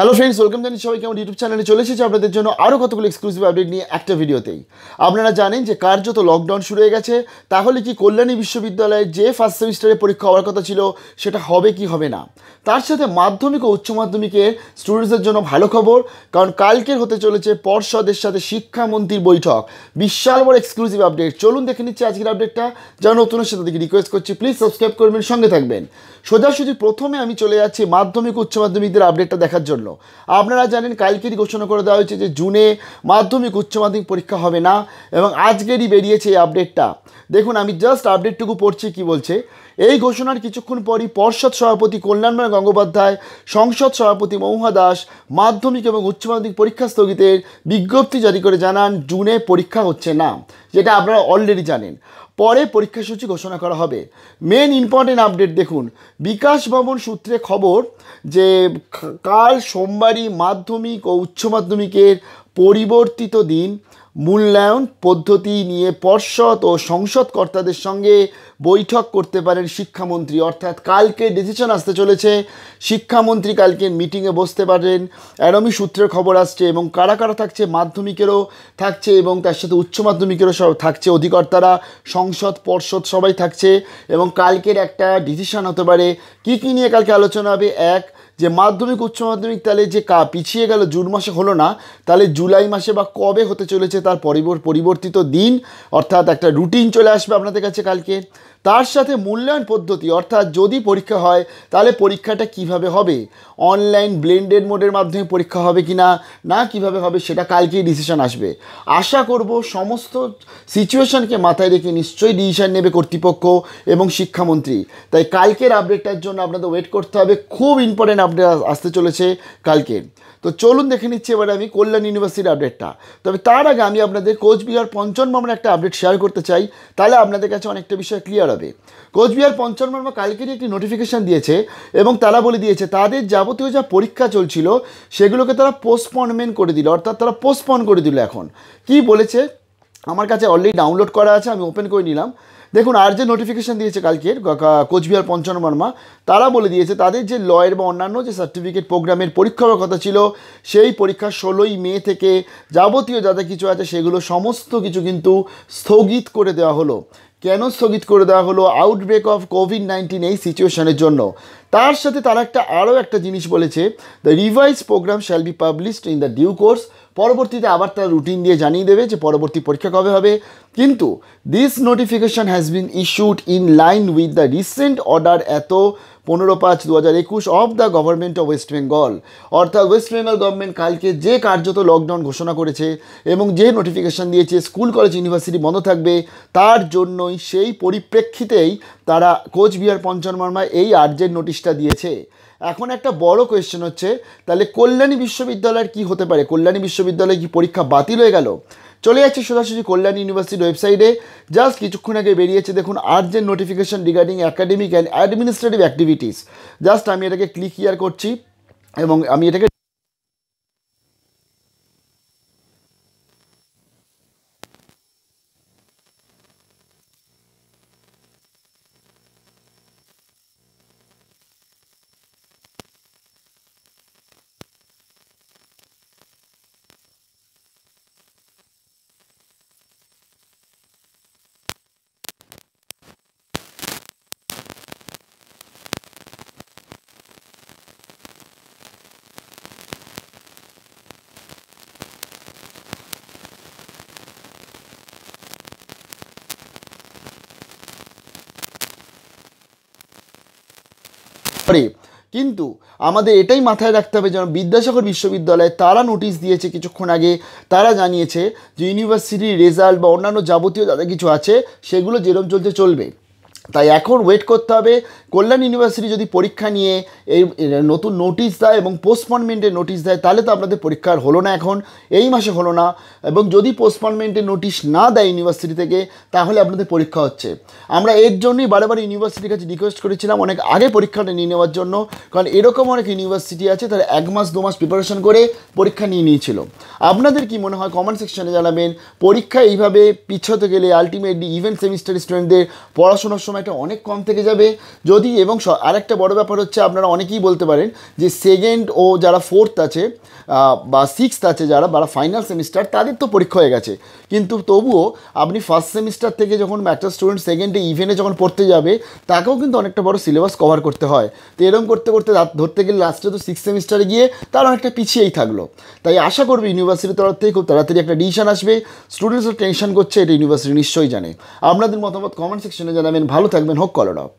hello friends welcome জানি সবাইকে আমার ইউটিউব চ্যানেলে চলে এসেছি আপনাদের জন্য আরও কতগুলো এক্সক্লুসিভ আপডেট নিয়ে একটা ভিডিওতেই আপনারা জানেন যে কার্যত লকডাউন শুরু হয়ে গেছে তাহলে কি কল্যাণী বিশ্ববিদ্যালয়ে যে ফার্স্ট সেমিস্টারে পরীক্ষা হওয়ার কথা ছিল সেটা হবে কি হবে না তার সাথে মাধ্যমিক ও উচ্চ মাধ্যমিকের স্টুডেন্টসদের জন্য ভালো খবর কারণ কালকের হতে চলেছে পর্ষদের সাথে শিক্ষামন্ত্রীর বৈঠক বিশাল বড় এক্সক্লুসিভ আপডেট চলুন দেখে নিচ্ছি আজকের আপডেটটা যারা নতুন সাথে দিকে রিকোয়েস্ট করছি প্লিজ সাবস্ক্রাইব করবেন সঙ্গে থাকবেন সোজাসুজি প্রথমে আমি চলে যাচ্ছি মাধ্যমিক উচ্চ মাধ্যমিকদের আপডেটটা দেখার জন্য আপনারা জানেন কালকেরই ঘোষণা করে দেওয়া হয়েছে যে জুনে মাধ্যমিক উচ্চ মাধ্যমিক পরীক্ষা হবে না এবং আজকেরই বেরিয়েছে এই আপডেটটা দেখুন আমি জাস্ট আপডেটটুকু পড়ছি কি বলছে এই ঘোষণার কিছুক্ষণ পরই পর্ষদ সভাপতি কল্যাণময় গঙ্গোপাধ্যায় সংসদ সভাপতি মহুয়া দাস মাধ্যমিক এবং উচ্চ মাধ্যমিক পরীক্ষা স্থগিতের বিজ্ঞপ্তি জারি করে জানান জুনে পরীক্ষা হচ্ছে না যেটা আপনারা অলরেডি জানেন পরে পরীক্ষাসূচি ঘোষণা করা হবে মেন ইম্পর্টেন্ট আপডেট দেখুন বিকাশ ভবন সূত্রে খবর যে কাল সোমবারই মাধ্যমিক ও উচ্চ মাধ্যমিকের পরিবর্তিত দিন মূল্যায়ন পদ্ধতি নিয়ে পর্ষদ ও সংসদকর্তাদের সঙ্গে বৈঠক করতে পারেন শিক্ষামন্ত্রী অর্থাৎ কালকে ডিসিশন আসতে চলেছে শিক্ষামন্ত্রী কালকে মিটিংয়ে বসতে পারেন এরমই সূত্রের খবর আসছে এবং কারা কারা থাকছে মাধ্যমিকেরও থাকছে এবং তার সাথে উচ্চ মাধ্যমিকেরও সব থাকছে অধিকর্তারা সংসদ পর্ষদ সবাই থাকছে এবং কালকের একটা ডিসিশন হতে পারে কি কী নিয়ে কালকে আলোচনা হবে এক যে মাধ্যমিক উচ্চ মাধ্যমিক তাহলে যে কা পিছিয়ে গেল জুন মাসে হলো না তাহলে জুলাই মাসে বা কবে হতে চলেছে তার পরিবর্তিত দিন অর্থাৎ একটা রুটিন চলে আসবে আপনাদের কাছে কালকে তার সাথে মূল্যায়ন পদ্ধতি অর্থাৎ যদি পরীক্ষা হয় তাহলে পরীক্ষাটা কিভাবে হবে অনলাইন ব্লেন্ডেড মোডের মাধ্যমে পরীক্ষা হবে কি না না কীভাবে হবে সেটা কালকেই ডিসিশন আসবে আশা করব সমস্ত সিচুয়েশনকে মাথায় রেখে নিশ্চয়ই ডিসিশন নেবে কর্তৃপক্ষ এবং শিক্ষামন্ত্রী তাই কালকের আপডেটটার জন্য আপনাদের ওয়েট করতে হবে খুব ইম্পর্টেন্ট আপডেট আসতে চলেছে কালকে তো চলুন দেখে নিচ্ছি এবারে আমি কল্যাণ ইউনিভার্সিটির আপডেটটা তবে তার আগে আমি আপনাদের কোচবিহার পঞ্চমর্মার একটা আপডেট শেয়ার করতে চাই তাহলে আপনাদের কাছে অনেকটা বিষয় ক্লিয়ার হবে কোচবিহার পঞ্চমর্মা কালকেরই একটি নোটিফিকেশান দিয়েছে এবং তারা বলে দিয়েছে তাদের যাবতীয় যা পরীক্ষা চলছিল সেগুলোকে তারা পোস্টপনমেন্ট করে দিল অর্থাৎ তারা পোস্টপন করে দিল এখন কি বলেছে আমার কাছে অলরেডি ডাউনলোড করা আছে আমি ওপেন করে নিলাম দেখুন আর যে নোটিফিকেশান দিয়েছে কালকের কোচবিহার বর্মা তারা বলে দিয়েছে তাদের যে লয়ের বা অন্যান্য যে সার্টিফিকেট প্রোগ্রামের পরীক্ষার কথা ছিল সেই পরীক্ষা ষোলোই মে থেকে যাবতীয় যা কিছু আছে সেগুলো সমস্ত কিছু কিন্তু স্থগিত করে দেওয়া হলো কেন স্থগিত করে দেওয়া হলো আউটব্রেক অফ কোভিড নাইন্টিন এই সিচুয়েশনের জন্য তার সাথে তারা একটা আরও একটা জিনিস বলেছে the revise program shall be published in the due course পরবর্তীতে আবার তারা রুটিন দিয়ে জানিয়ে দেবে যে পরবর্তী পরীক্ষা কবে হবে কিন্তু this notification has been issued in line with the recent order এত পনেরো পাঁচ দু হাজার একুশ of the government of West Bengal অর্থাৎ ওয়েস্ট বেঙ্গল গভর্নমেন্ট কালকে যে কার্যত লকডাউন ঘোষণা করেছে এবং যে নোটিফিকেশান দিয়েছে স্কুল কলেজ ইউনিভার্সিটি বন্ধ থাকবে তার জন্যই সেই পরিপ্রেক্ষিতেই তারা কোচবিহার পঞ্চমর্মা এই আর্জেন্ট নোটিশটা দিয়েছে এখন একটা বড় কোয়েশ্চেন হচ্ছে তাহলে কল্যাণী বিশ্ববিদ্যালয়ের কি হতে পারে কল্যাণী বিশ্ববিদ্যালয়ে কি পরীক্ষা বাতিল হয়ে গেল চলে যাচ্ছে সোজাসুজি কল্যাণ ইউনিভার্সিটির ওয়েবসাইটে জাস্ট কিছুক্ষণ আগে বেরিয়েছে দেখুন urgent notification regarding academic and administrative activities just আমি এটাকে ক্লিক ইয়ার করছি এবং আমি এটাকে পারে কিন্তু আমাদের এটাই মাথায় রাখতে হবে যেন বিদ্যাসাগর বিশ্ববিদ্যালয়ে তারা নোটিশ দিয়েছে কিছুক্ষণ আগে তারা জানিয়েছে যে ইউনিভার্সিটির রেজাল্ট বা অন্যান্য যাবতীয় যাদের কিছু আছে সেগুলো যেরম চলতে চলবে তাই এখন ওয়েট করতে হবে কল্যাণ ইউনিভার্সিটি যদি পরীক্ষা নিয়ে এই নতুন নোটিশ দেয় এবং পোস্টপনমেন্টের নোটিশ দেয় তাহলে তো আপনাদের পরীক্ষার হলো না এখন এই মাসে হলো না এবং যদি পোস্টপনমেন্টের নোটিশ না দেয় ইউনিভার্সিটি থেকে তাহলে আপনাদের পরীক্ষা হচ্ছে আমরা এর জন্যই বারেবার ইউনিভার্সিটির কাছে রিকোয়েস্ট করেছিলাম অনেক আগে পরীক্ষাটা নিয়ে নেওয়ার জন্য কারণ এরকম অনেক ইউনিভার্সিটি আছে তারা এক মাস দু মাস প্রিপারেশন করে পরীক্ষা নিয়ে নিয়েছিল আপনাদের কি মনে হয় কমেন্ট সেকশনে জানাবেন পরীক্ষা এইভাবে পিছতে গেলে আলটিমেটলি ইভেন্ট সেমিস্টার স্টুডেন্টদের পড়াশোনার সময় সময়টা অনেক কম থেকে যাবে যদি এবং আরেকটা বড় ব্যাপার হচ্ছে আপনারা অনেকেই বলতে পারেন যে সেকেন্ড ও যারা ফোর্থ আছে বা সিক্সথ আছে যারা বা ফাইনাল সেমিস্টার তাদের তো পরীক্ষা হয়ে গেছে কিন্তু তবুও আপনি ফার্স্ট সেমিস্টার থেকে যখন একটা স্টুডেন্ট সেকেন্ডে ইভেনে যখন পড়তে যাবে তাকেও কিন্তু অনেকটা বড় সিলেবাস কভার করতে হয় তো এরকম করতে করতে ধরতে গেলে লাস্টে তো সিক্স সেমিস্টারে গিয়ে তার অনেকটা পিছিয়েই থাকলো তাই আশা করবো ইউনিভার্সিটির তরফ থেকে খুব তাড়াতাড়ি একটা ডিসিশন আসবে স্টুডেন্টসও টেনশন করছে এটা ইউনিভার্সিটি নিশ্চয়ই জানে আপনাদের মতামত কমেন্ট সেকশনে জানাবেন ভালো ভালো থাকবেন হোক কলরব